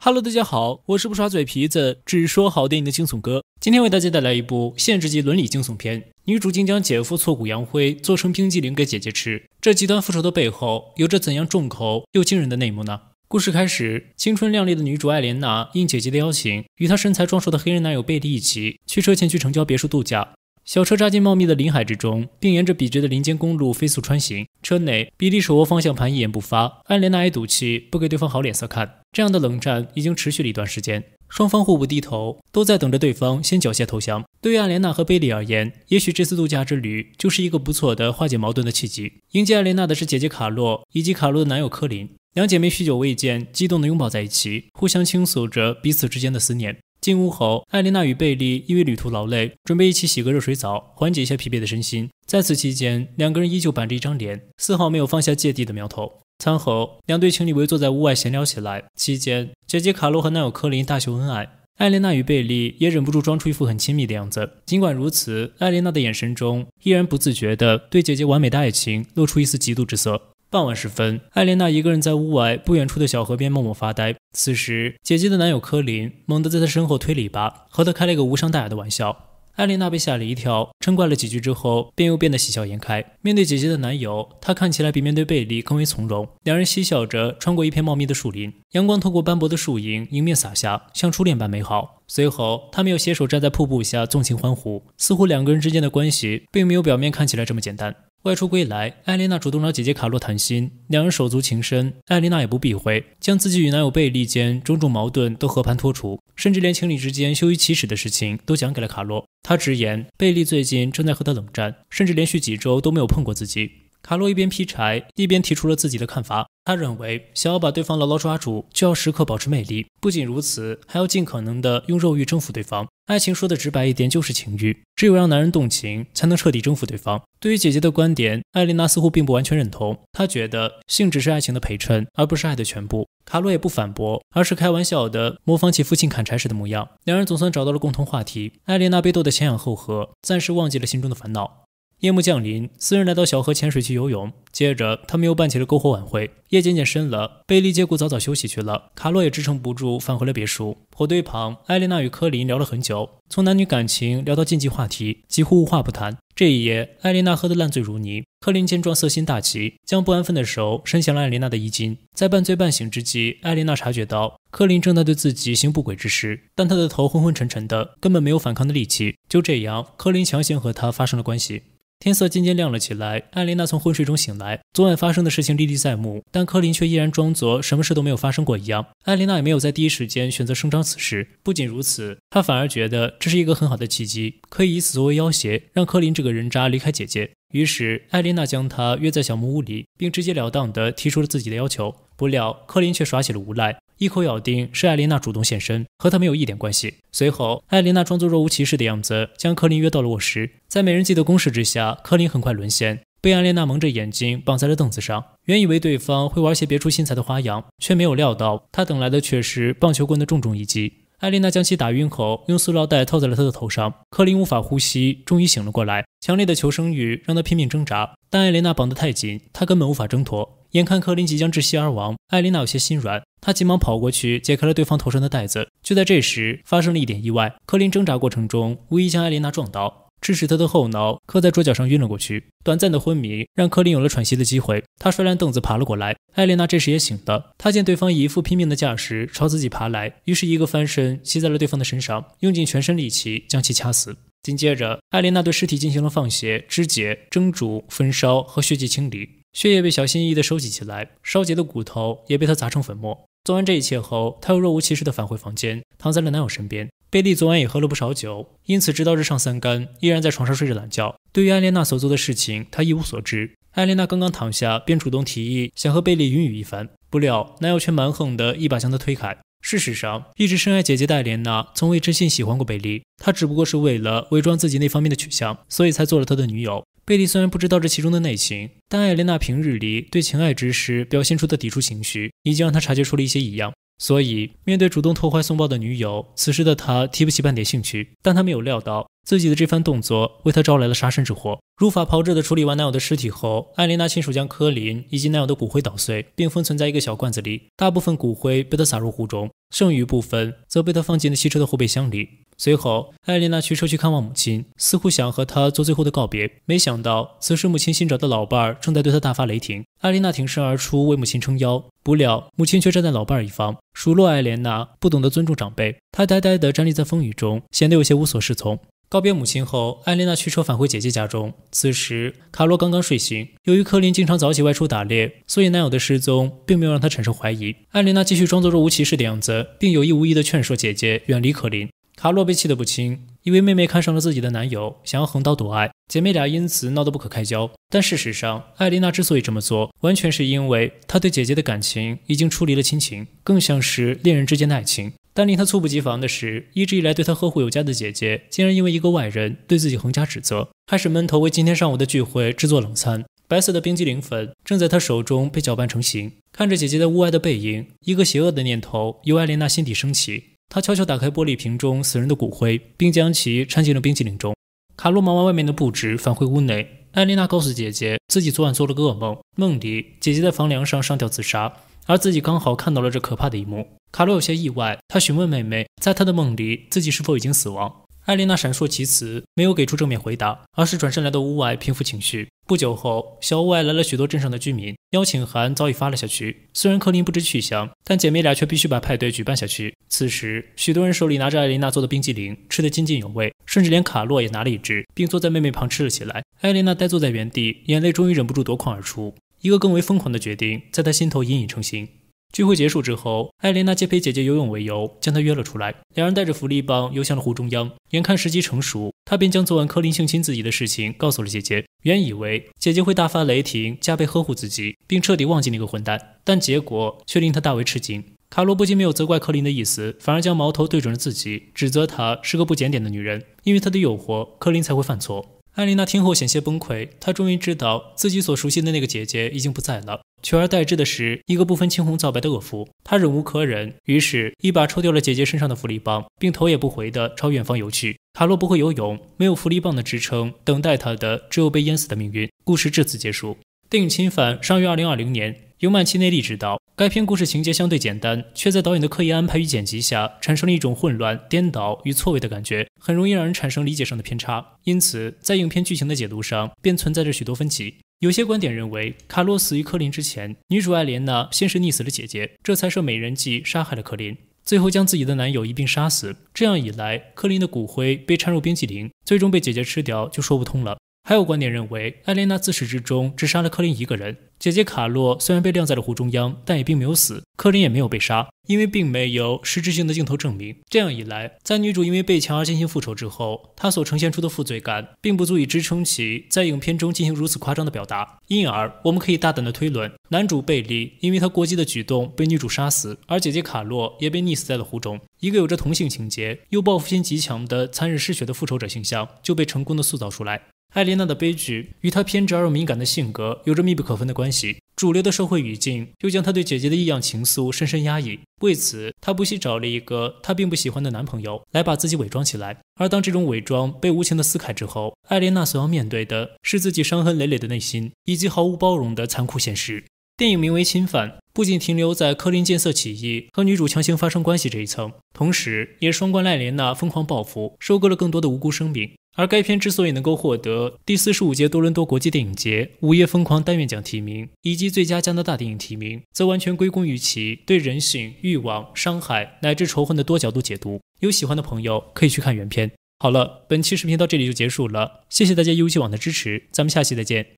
Hello，大家好，我是不耍嘴皮子，只说好电影的惊悚哥。今天为大家带来一部限制级伦理惊悚片，女主竟将姐夫挫骨扬灰，做成冰激凌给姐姐吃。这极端复仇的背后，有着怎样重口又惊人的内幕呢？故事开始，青春靓丽的女主艾莲娜，应姐姐的邀请，与她身材壮硕的黑人男友贝利一起，驱车前去城郊别墅度假。小车扎进茂密的林海之中，并沿着笔直的林间公路飞速穿行。车内，比利手握方向盘，一言不发；艾莲娜也赌气，不给对方好脸色看。这样的冷战已经持续了一段时间，双方互不低头，都在等着对方先缴械投降。对于艾莲娜和贝利而言，也许这次度假之旅就是一个不错的化解矛盾的契机。迎接艾莲娜的是姐姐卡洛以及卡洛的男友科林。两姐妹许久未见，激动地拥抱在一起，互相倾诉着彼此之间的思念。进屋后，艾琳娜与贝利因为旅途劳累，准备一起洗个热水澡，缓解一下疲惫的身心。在此期间，两个人依旧板着一张脸，丝毫没有放下芥蒂的苗头。餐后，两对情侣围坐在屋外闲聊起来。期间，姐姐卡洛和男友科林大秀恩爱，艾琳娜与贝利也忍不住装出一副很亲密的样子。尽管如此，艾琳娜的眼神中依然不自觉的对姐姐完美的爱情露出一丝嫉妒之色。傍晚时分，艾莲娜一个人在屋外不远处的小河边默默发呆。此时，姐姐的男友科林猛地在她身后推了一把，和她开了一个无伤大雅的玩笑。艾莲娜被吓了一跳，嗔怪了几句之后，便又变得喜笑颜开。面对姐姐的男友，她看起来比面对贝利更为从容。两人嬉笑着穿过一片茂密的树林，阳光透过斑驳的树影迎面洒下，像初恋般美好。随后，他们又携手站在瀑布下纵情欢呼，似乎两个人之间的关系并没有表面看起来这么简单。外出归来，艾琳娜主动找姐姐卡洛谈心，两人手足情深。艾琳娜也不避讳，将自己与男友贝利间种种矛盾都和盘托出，甚至连情侣之间羞于启齿的事情都讲给了卡洛。她直言，贝利最近正在和她冷战，甚至连续几周都没有碰过自己。卡洛一边劈柴，一边提出了自己的看法。他认为，想要把对方牢牢抓住，就要时刻保持魅力。不仅如此，还要尽可能的用肉欲征服对方。爱情说的直白一点，就是情欲。只有让男人动情，才能彻底征服对方。对于姐姐的观点，艾琳娜似乎并不完全认同。她觉得，性只是爱情的陪衬，而不是爱的全部。卡洛也不反驳，而是开玩笑的模仿起父亲砍柴时的模样。两人总算找到了共同话题。艾琳娜被逗得前仰后合，暂时忘记了心中的烦恼。夜幕降临，四人来到小河潜水区游泳。接着，他们又办起了篝火晚会。夜渐渐深了，贝利借故早早休息去了。卡洛也支撑不住，返回了别墅。火堆旁，艾琳娜与科林聊了很久，从男女感情聊到禁忌话题，几乎无话不谈。这一夜，艾琳娜喝得烂醉如泥。科林见状，色心大起，将不安分的手伸向了艾琳娜的衣襟。在半醉半醒之际，艾琳娜察觉到科林正在对自己行不轨之事，但他的头昏昏沉沉的，根本没有反抗的力气。就这样，科林强行和她发生了关系。天色渐渐亮了起来，艾琳娜从昏睡中醒来。昨晚发生的事情历历在目，但柯林却依然装作什么事都没有发生过一样。艾琳娜也没有在第一时间选择声张此事。不仅如此，她反而觉得这是一个很好的契机，可以以此作为要挟，让柯林这个人渣离开姐姐。于是，艾琳娜将他约在小木屋里，并直截了当的提出了自己的要求。不料，柯林却耍起了无赖。一口咬定是艾琳娜主动现身，和他没有一点关系。随后，艾琳娜装作若无其事的样子，将柯林约到了卧室。在美人计的攻势之下，柯林很快沦陷，被艾琳娜蒙着眼睛绑在了凳子上。原以为对方会玩些别出心裁的花样，却没有料到他等来的却是棒球棍的重重一击。艾琳娜将其打晕后，用塑料袋套在了他的头上。柯林无法呼吸，终于醒了过来。强烈的求生欲让他拼命挣扎，但艾琳娜绑得太紧，他根本无法挣脱。眼看柯林即将窒息而亡，艾琳娜有些心软。他急忙跑过去，解开了对方头上的带子。就在这时，发生了一点意外。柯林挣扎过程中，无意将艾琳娜撞倒，致使他的后脑磕在桌角上，晕了过去。短暂的昏迷让柯林有了喘息的机会。他摔烂凳子，爬了过来。艾琳娜这时也醒了。她见对方以一副拼命的架势朝自己爬来，于是一个翻身，吸在了对方的身上，用尽全身力气将其掐死。紧接着，艾琳娜对尸体进行了放血、肢解、蒸煮、焚烧和血迹清理。血液被小心翼翼地收集起来，烧结的骨头也被他砸成粉末。做完这一切后，他又若无其事地返回房间，躺在了男友身边。贝利昨晚也喝了不少酒，因此直到日上三竿，依然在床上睡着懒觉。对于艾莲娜所做的事情，他一无所知。艾莲娜刚刚躺下，便主动提议想和贝利云雨一番，不料男友却蛮横地一把将她推开。事实上，一直深爱姐姐的艾莲娜，从未真心喜欢过贝利。她只不过是为了伪装自己那方面的取向，所以才做了他的女友。贝蒂虽然不知道这其中的内情，但艾琳娜平日里对情爱之事表现出的抵触情绪，已经让她察觉出了一些异样。所以，面对主动投怀送抱的女友，此时的她提不起半点兴趣。但她没有料到，自己的这番动作为她招来了杀身之祸。如法炮制地处理完男友的尸体后，艾琳娜亲手将科林以及男友的骨灰捣碎，并封存在一个小罐子里。大部分骨灰被他撒入湖中。剩余部分则被他放进了汽车的后备箱里。随后，艾莲娜驱车去看望母亲，似乎想和她做最后的告别。没想到，此时母亲新找的老伴儿正在对她大发雷霆。艾莲娜挺身而出为母亲撑腰，不料母亲却站在老伴儿一方，数落艾莲娜不懂得尊重长辈。她呆呆地站立在风雨中，显得有些无所适从。告别母亲后，艾琳娜驱车返回姐姐家中。此时，卡洛刚刚睡醒。由于柯林经常早起外出打猎，所以男友的失踪并没有让她产生怀疑。艾琳娜继续装作若无其事的样子，并有意无意地劝说姐姐远离柯林。卡洛被气得不轻，以为妹妹看上了自己的男友，想要横刀夺爱。姐妹俩因此闹得不可开交。但事实上，艾琳娜之所以这么做，完全是因为她对姐姐的感情已经出离了亲情，更像是恋人之间的爱情。但令他猝不及防的是，一直以来对他呵护有加的姐姐，竟然因为一个外人对自己横加指责，开始闷头为今天上午的聚会制作冷餐。白色的冰激凌粉正在她手中被搅拌成型。看着姐姐在屋外的背影，一个邪恶的念头由艾琳娜心底升起。她悄悄打开玻璃瓶中死人的骨灰，并将其掺进了冰激凌中。卡洛忙完外面的布置，返回屋内。艾琳娜告诉姐姐，自己昨晚做了个噩梦，梦里姐姐在房梁上上吊自杀。而自己刚好看到了这可怕的一幕，卡洛有些意外，他询问妹妹，在他的梦里自己是否已经死亡？艾琳娜闪烁其词，没有给出正面回答，而是转身来到屋外平复情绪。不久后，小屋外来了许多镇上的居民，邀请函早已发了下去。虽然柯林不知去向，但姐妹俩却必须把派对举办下去。此时，许多人手里拿着艾琳娜做的冰激凌，吃得津津有味，甚至连卡洛也拿了一支，并坐在妹妹旁吃了起来。艾琳娜呆坐在原地，眼泪终于忍不住夺眶而出。一个更为疯狂的决定，在他心头隐隐成型。聚会结束之后，艾莲娜借陪姐姐游泳为由，将她约了出来。两人带着福利棒游向了湖中央。眼看时机成熟，他便将昨晚柯林性侵自己的事情告诉了姐姐。原以为姐姐会大发雷霆，加倍呵护自己，并彻底忘记那个混蛋，但结果却令他大为吃惊。卡罗不仅没有责怪柯林的意思，反而将矛头对准了自己，指责她是个不检点的女人，因为她的诱惑，柯林才会犯错。艾琳娜听后险些崩溃，她终于知道自己所熟悉的那个姐姐已经不在了，取而代之的是一个不分青红皂白的恶妇。她忍无可忍，于是，一把抽掉了姐姐身上的福利棒，并头也不回的朝远方游去。卡洛不会游泳，没有福利棒的支撑，等待他的只有被淹死的命运。故事至此结束。电影《侵犯》上于二零二零年。由曼奇内利执导，该片故事情节相对简单，却在导演的刻意安排与剪辑下，产生了一种混乱、颠倒与错位的感觉，很容易让人产生理解上的偏差。因此，在影片剧情的解读上便存在着许多分歧。有些观点认为，卡洛死于科林之前，女主艾莲娜先是溺死了姐姐，这才设美人计杀害了科林，最后将自己的男友一并杀死。这样一来，科林的骨灰被掺入冰淇淋，最终被姐姐吃掉，就说不通了。还有观点认为，艾莲娜自始至终只杀了柯林一个人。姐姐卡洛虽然被晾在了湖中央，但也并没有死。柯林也没有被杀，因为并没有实质性的镜头证明。这样一来，在女主因为被强而进行复仇之后，她所呈现出的负罪感并不足以支撑起在影片中进行如此夸张的表达。因而，我们可以大胆的推论，男主贝利因为他过激的举动被女主杀死，而姐姐卡洛也被溺死在了湖中。一个有着同性情节又报复心极强的残忍嗜血的复仇者形象就被成功的塑造出来。艾莲娜的悲剧与她偏执而又敏感的性格有着密不可分的关系。主流的社会语境又将她对姐姐的异样情愫深深压抑。为此，她不惜找了一个她并不喜欢的男朋友来把自己伪装起来。而当这种伪装被无情撕开之后，艾莲娜所要面对的是自己伤痕累累的内心以及毫无包容的残酷现实。电影名为《侵犯》，不仅停留在柯林见色起意和女主强行发生关系这一层，同时也双关艾莲娜疯狂报复，收割了更多的无辜生命。而该片之所以能够获得第四十五届多伦多国际电影节午夜疯狂单元奖提名以及最佳加拿大电影提名，则完全归功于其对人性、欲望、伤害乃至仇恨的多角度解读。有喜欢的朋友可以去看原片。好了，本期视频到这里就结束了，谢谢大家优剧网的支持，咱们下期再见。